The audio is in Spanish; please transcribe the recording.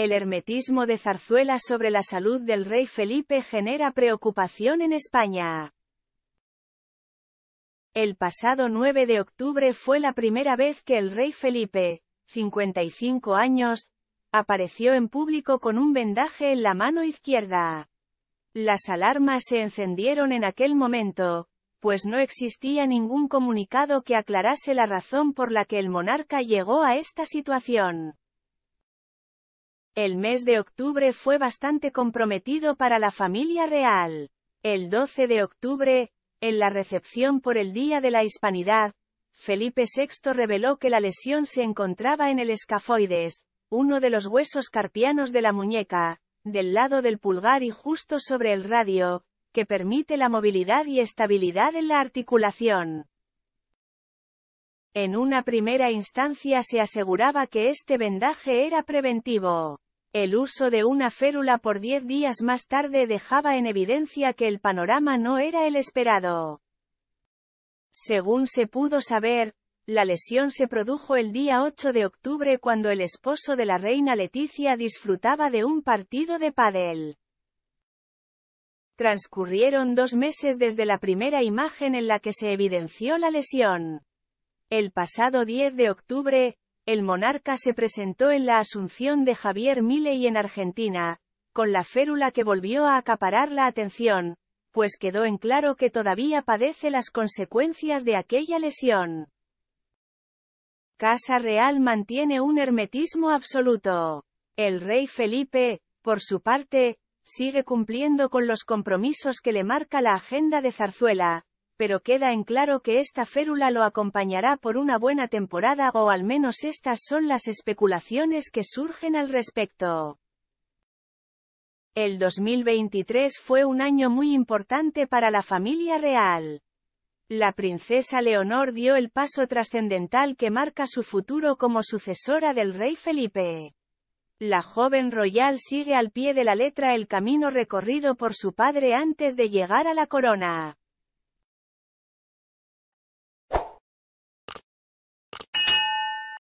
El hermetismo de Zarzuela sobre la salud del rey Felipe genera preocupación en España. El pasado 9 de octubre fue la primera vez que el rey Felipe, 55 años, apareció en público con un vendaje en la mano izquierda. Las alarmas se encendieron en aquel momento, pues no existía ningún comunicado que aclarase la razón por la que el monarca llegó a esta situación. El mes de octubre fue bastante comprometido para la familia real. El 12 de octubre, en la recepción por el Día de la Hispanidad, Felipe VI reveló que la lesión se encontraba en el escafoides, uno de los huesos carpianos de la muñeca, del lado del pulgar y justo sobre el radio, que permite la movilidad y estabilidad en la articulación. En una primera instancia se aseguraba que este vendaje era preventivo. El uso de una férula por 10 días más tarde dejaba en evidencia que el panorama no era el esperado. Según se pudo saber, la lesión se produjo el día 8 de octubre cuando el esposo de la reina Leticia disfrutaba de un partido de pádel. Transcurrieron dos meses desde la primera imagen en la que se evidenció la lesión. El pasado 10 de octubre, el monarca se presentó en la asunción de Javier Milei en Argentina, con la férula que volvió a acaparar la atención, pues quedó en claro que todavía padece las consecuencias de aquella lesión. Casa Real mantiene un hermetismo absoluto. El rey Felipe, por su parte, sigue cumpliendo con los compromisos que le marca la agenda de Zarzuela, pero queda en claro que esta férula lo acompañará por una buena temporada o al menos estas son las especulaciones que surgen al respecto. El 2023 fue un año muy importante para la familia real. La princesa Leonor dio el paso trascendental que marca su futuro como sucesora del rey Felipe. La joven royal sigue al pie de la letra el camino recorrido por su padre antes de llegar a la corona.